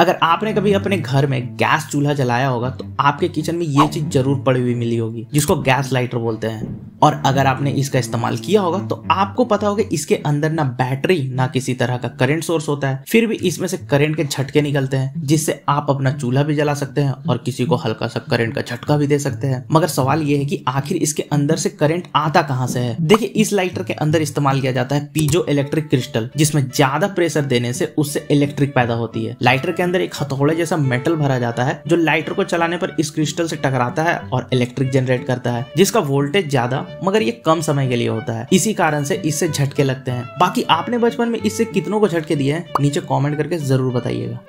अगर आपने कभी अपने घर में गैस चूल्हा जलाया होगा तो आपके किचन में ये चीज जरूर पड़ी हुई मिली होगी जिसको गैस लाइटर बोलते हैं और अगर आपने इसका इस्तेमाल किया होगा तो आपको पता होगा इसके अंदर ना बैटरी ना किसी तरह का करंट सोर्स होता है फिर भी इसमें से करंट के झटके निकलते हैं जिससे आप अपना चूल्हा भी जला सकते हैं और किसी को हल्का सा करंट का झटका भी दे सकते हैं मगर सवाल ये है कि आखिर इसके अंदर से करंट आता कहाँ से है देखिए इस लाइटर के अंदर इस्तेमाल किया जाता है पीजो इलेक्ट्रिक क्रिस्टल जिसमें ज्यादा प्रेशर देने से उससे इलेक्ट्रिक पैदा होती है लाइटर के अंदर एक हथौड़े जैसा मेटल भरा जाता है जो लाइटर को चलाने पर इस क्रिस्टल से टकराता है और इलेक्ट्रिक जनरेट करता है जिसका वोल्टेज ज्यादा मगर ये कम समय के लिए होता है इसी कारण से इससे झटके लगते हैं बाकी आपने बचपन में इससे कितनों को झटके दिए हैं नीचे कॉमेंट करके जरूर बताइएगा